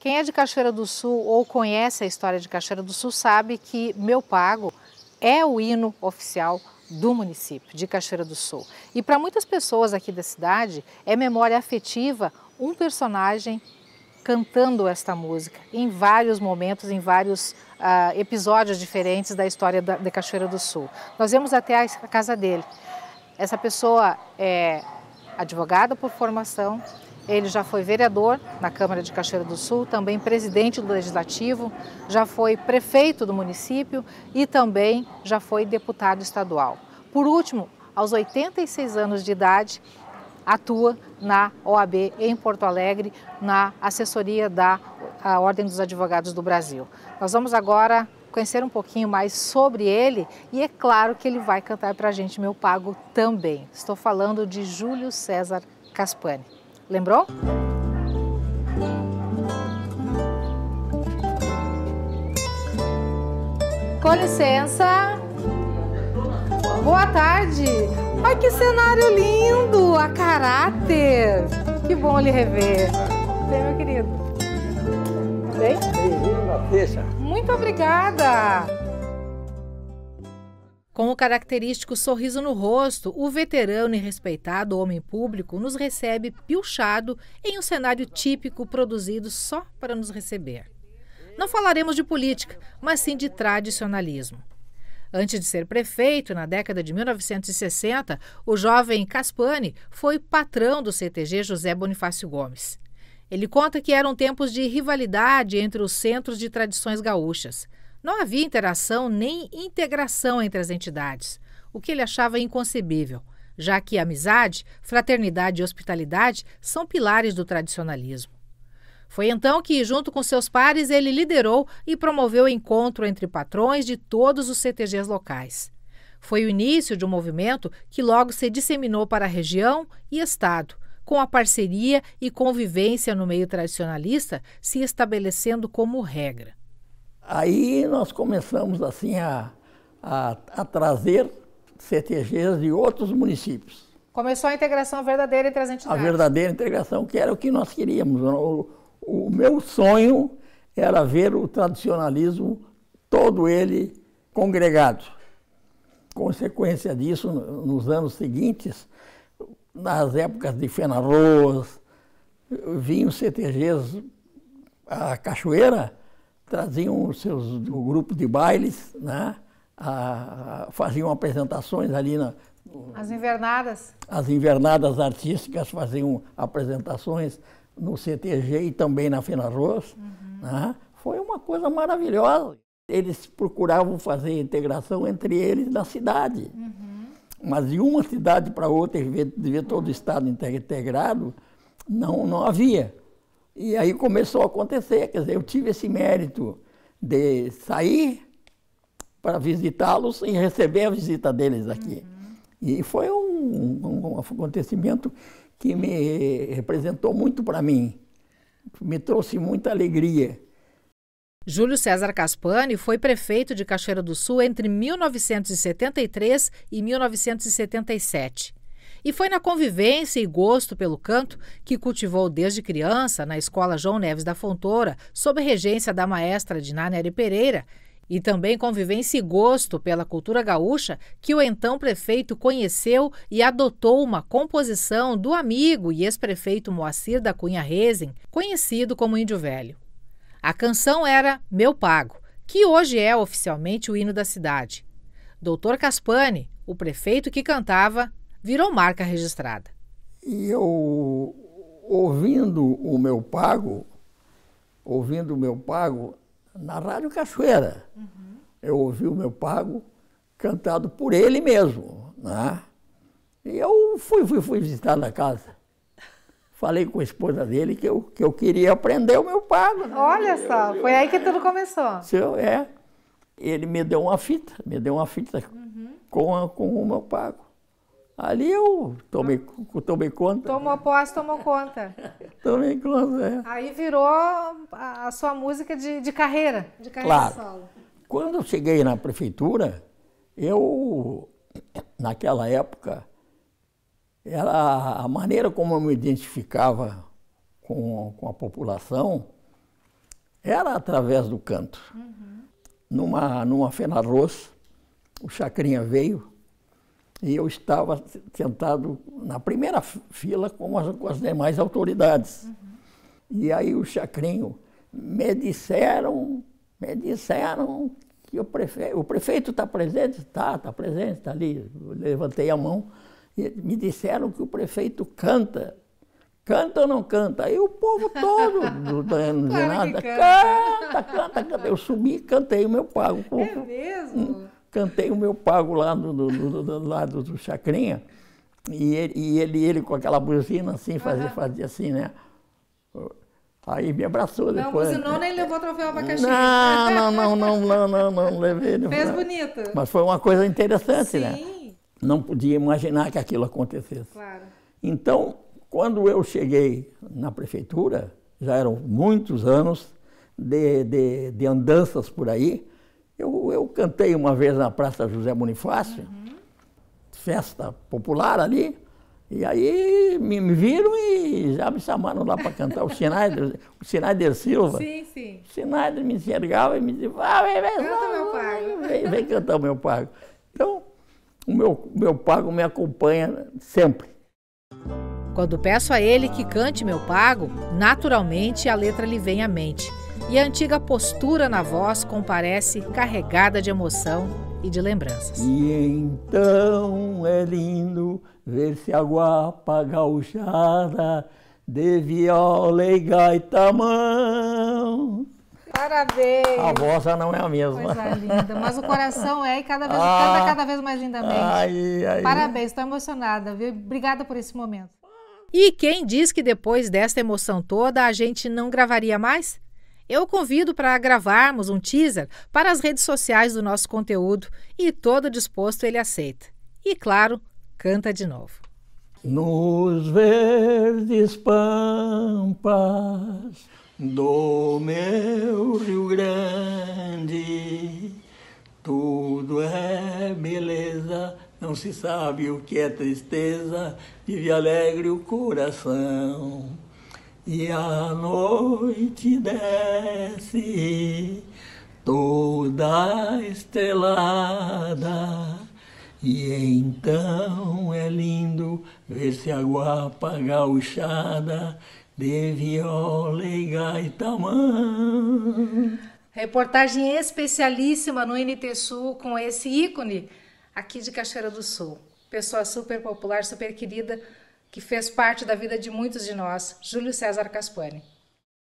Quem é de Cachoeira do Sul ou conhece a história de Cachoeira do Sul sabe que Meu Pago é o hino oficial do município de Cachoeira do Sul. E para muitas pessoas aqui da cidade, é memória afetiva um personagem cantando esta música em vários momentos, em vários ah, episódios diferentes da história da, de Cachoeira do Sul. Nós vamos até a casa dele. Essa pessoa é advogada por formação, ele já foi vereador na Câmara de Cachoeira do Sul, também presidente do Legislativo, já foi prefeito do município e também já foi deputado estadual. Por último, aos 86 anos de idade, atua na OAB em Porto Alegre, na assessoria da Ordem dos Advogados do Brasil. Nós vamos agora conhecer um pouquinho mais sobre ele e é claro que ele vai cantar para a gente Meu Pago também. Estou falando de Júlio César Caspani. Lembrou? Com licença. Boa tarde. Ai, que cenário lindo! A caráter. Que bom lhe rever. Bem, meu querido. Bem? Bem-vindo à Muito obrigada. Com o característico sorriso no rosto, o veterano e respeitado homem público nos recebe pilchado em um cenário típico produzido só para nos receber. Não falaremos de política, mas sim de tradicionalismo. Antes de ser prefeito, na década de 1960, o jovem Caspani foi patrão do CTG José Bonifácio Gomes. Ele conta que eram tempos de rivalidade entre os centros de tradições gaúchas. Não havia interação nem integração entre as entidades, o que ele achava inconcebível, já que amizade, fraternidade e hospitalidade são pilares do tradicionalismo. Foi então que, junto com seus pares, ele liderou e promoveu o encontro entre patrões de todos os CTGs locais. Foi o início de um movimento que logo se disseminou para a região e Estado, com a parceria e convivência no meio tradicionalista se estabelecendo como regra. Aí nós começamos assim a, a, a trazer CTGs de outros municípios. Começou a integração verdadeira entre as entidades. A verdadeira integração, que era o que nós queríamos. O, o meu sonho era ver o tradicionalismo, todo ele congregado. Consequência disso, nos anos seguintes, nas épocas de Fenarroas, vinham CTGs à Cachoeira, traziam os seus, o grupo de bailes, né? A, a, faziam apresentações ali na. As invernadas. As invernadas artísticas faziam apresentações no CTG e também na Fenarroz. Uhum. Né? Foi uma coisa maravilhosa. Eles procuravam fazer integração entre eles na cidade. Uhum. Mas de uma cidade para outra, de ver todo o Estado integrado, não, não havia. E aí começou a acontecer, quer dizer, eu tive esse mérito de sair para visitá-los e receber a visita deles aqui. Uhum. E foi um, um, um, acontecimento que me representou muito para mim, me trouxe muita alegria. Júlio César Caspani foi prefeito de Cachoeira do Sul entre 1973 e 1977. E foi na convivência e gosto pelo canto que cultivou desde criança na escola João Neves da Fontoura, sob regência da maestra Diná Neri Pereira, e também convivência e gosto pela cultura gaúcha que o então prefeito conheceu e adotou uma composição do amigo e ex-prefeito Moacir da Cunha Rezen, conhecido como Índio Velho. A canção era Meu Pago, que hoje é oficialmente o hino da cidade. Doutor Caspani, o prefeito que cantava, virou marca registrada. E eu, ouvindo o meu pago, ouvindo o meu pago na Rádio Cachoeira, uhum. eu ouvi o meu pago cantado por ele mesmo, né? E eu fui, fui, fui visitar na casa. Falei com a esposa dele que eu, que eu queria aprender o meu pago. Né? Olha só, foi aí que tudo começou. Seu é. Ele me deu uma fita, me deu uma fita uhum. com, a, com o meu pago. Ali eu tomei, ah. tomei conta. Tomou posse, tomou conta. tomei conta, é. Aí virou a sua música de, de carreira, de carreira claro. solo. Quando eu cheguei na prefeitura, eu, naquela época, era a maneira como eu me identificava com, com a população era através do canto. Uhum. Numa, numa Roça, o Chacrinha veio e eu estava sentado na primeira fila com as, com as demais autoridades. Uhum. E aí o Chacrinho, me disseram, me disseram que o, prefe... o prefeito está presente? Está, está presente, está ali. Eu levantei a mão e me disseram que o prefeito canta. Canta ou não canta? Aí o povo todo, não dizia nada, canta. canta. canta, canta, Eu subi e cantei o meu pago. É mesmo? Hum cantei o meu pago lá no, no, no, no lado do Chacrinha, e ele, e ele, ele com aquela buzina assim, fazia, uhum. fazia assim, né? Aí me abraçou depois. Não buzinou né? nem levou troféu abacaxi. Não, não, não, não, não, não, não, não levei. Não, Fez bonito. Mas foi uma coisa interessante, né? Sim. né? Não podia imaginar que aquilo acontecesse. Claro. Então, quando eu cheguei na prefeitura, já eram muitos anos de, de, de andanças por aí, eu, eu cantei uma vez na Praça José Bonifácio, uhum. festa popular ali, e aí me, me, viram e já me chamaram lá para cantar. O Schneider, o Schneider Silva. Sim, sim. O Schneider me enxergava e me dizia, ah, vem, vem, Canta meu pago. Vem, vem cantar o meu pago. Então, o meu, meu pago me acompanha sempre. Quando peço a ele que cante meu pago, naturalmente a letra lhe vem à mente e a antiga postura na voz comparece carregada de emoção e de lembranças. E então é lindo ver-se a guapa gauchada de viola e gaita mão. Parabéns! A voz já não é a mesma. Coisa linda, mas o coração é e cada vez, ah, canta cada vez mais lindamente. Ai, Parabéns, estou emocionada, viu? Obrigada por esse momento. E quem diz que depois desta emoção toda a gente não gravaria mais? Eu convido para gravarmos um teaser para as redes sociais do nosso conteúdo e todo disposto ele aceita. E claro, canta de novo. Nos verdes pampas do meu Rio Grande, tudo é beleza, não se sabe o que é tristeza, vive alegre o coração e a noite desce toda estelada. E então é lindo ver se a guapa gauchada de viola e gaitamã. Reportagem especialíssima no NT Sul com esse ícone aqui de Cachoeira do Sul. Pessoa super popular, super querida, que fez parte da vida de muitos de nós, Júlio César Caspani.